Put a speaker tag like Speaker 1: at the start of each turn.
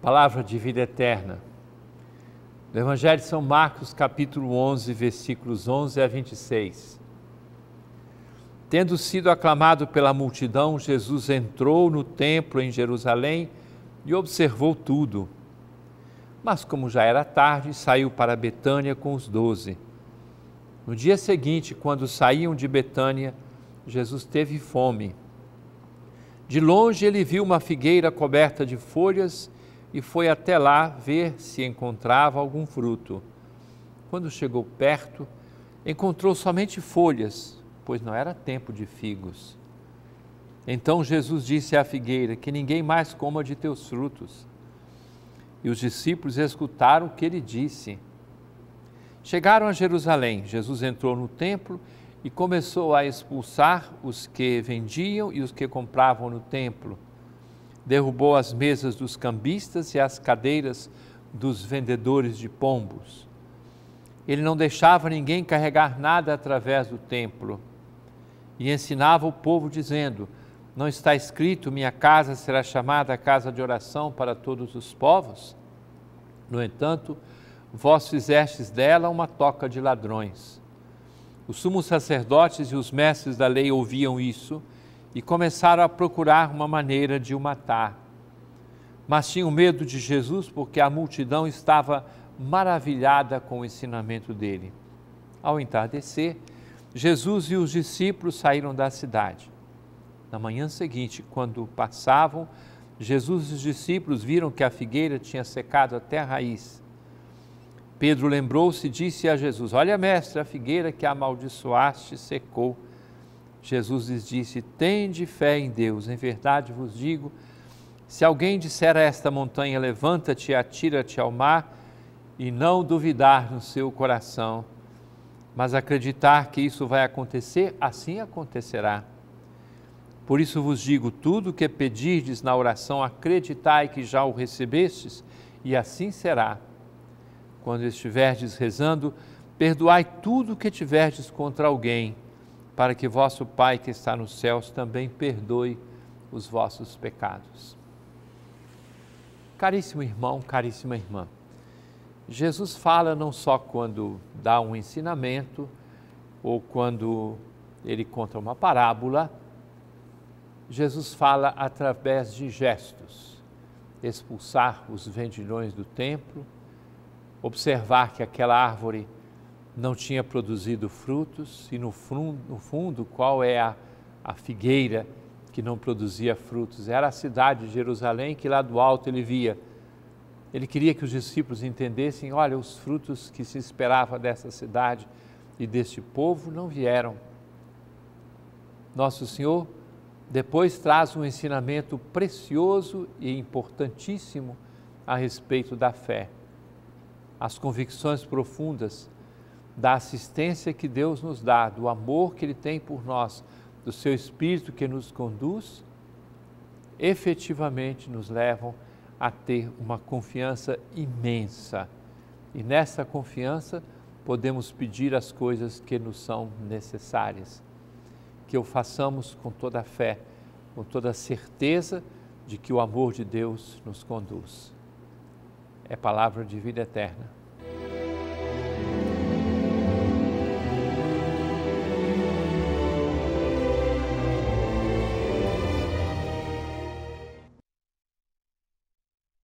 Speaker 1: palavra de vida eterna. Do Evangelho de São Marcos, capítulo 11, versículos 11 a 26. Tendo sido aclamado pela multidão, Jesus entrou no templo em Jerusalém e observou tudo. Mas, como já era tarde, saiu para Betânia com os doze. No dia seguinte, quando saíam de Betânia, Jesus teve fome. De longe ele viu uma figueira coberta de folhas e foi até lá ver se encontrava algum fruto. Quando chegou perto, encontrou somente folhas, pois não era tempo de figos. Então Jesus disse à figueira: Que ninguém mais coma de teus frutos. E os discípulos escutaram o que ele disse. Chegaram a Jerusalém, Jesus entrou no templo e começou a expulsar os que vendiam e os que compravam no templo derrubou as mesas dos cambistas e as cadeiras dos vendedores de pombos. Ele não deixava ninguém carregar nada através do templo e ensinava o povo, dizendo: Não está escrito, minha casa será chamada casa de oração para todos os povos? No entanto, vós fizestes dela uma toca de ladrões. Os sumos sacerdotes e os mestres da lei ouviam isso e começaram a procurar uma maneira de o matar. Mas tinham medo de Jesus porque a multidão estava maravilhada com o ensinamento dele. Ao entardecer, Jesus e os discípulos saíram da cidade. Na manhã seguinte, quando passavam, Jesus e os discípulos viram que a figueira tinha secado até a raiz. Pedro lembrou-se e disse a Jesus: Olha, mestre, a figueira que amaldiçoaste secou. Jesus lhes disse: Tende fé em Deus. Em verdade vos digo: se alguém disser a esta montanha, levanta-te e atira-te ao mar, e não duvidar no seu coração, mas acreditar que isso vai acontecer, assim acontecerá. Por isso vos digo: tudo o que pedirdes na oração, acreditai que já o recebestes, e assim será. Quando estiverdes rezando, perdoai tudo o que tiverdes contra alguém para que vosso Pai que está nos céus também perdoe os vossos pecados. Caríssimo irmão, caríssima irmã, Jesus fala não só quando dá um ensinamento ou quando ele conta uma parábola, Jesus fala através de gestos. Expulsar os vendilhões do templo, observar que aquela árvore não tinha produzido frutos, e no fundo, no fundo qual é a, a figueira que não produzia frutos? Era a cidade de Jerusalém que lá do alto ele via. Ele queria que os discípulos entendessem: olha, os frutos que se esperava dessa cidade e deste povo não vieram. Nosso Senhor depois traz um ensinamento precioso e importantíssimo a respeito da fé. As convicções profundas da assistência que Deus nos dá, do amor que Ele tem por nós, do seu Espírito que nos conduz, efetivamente nos levam a ter uma confiança imensa. E nessa confiança podemos pedir as coisas que nos são necessárias. Que o façamos com toda a fé, com toda a certeza de que o amor de Deus nos conduz. É palavra de vida eterna.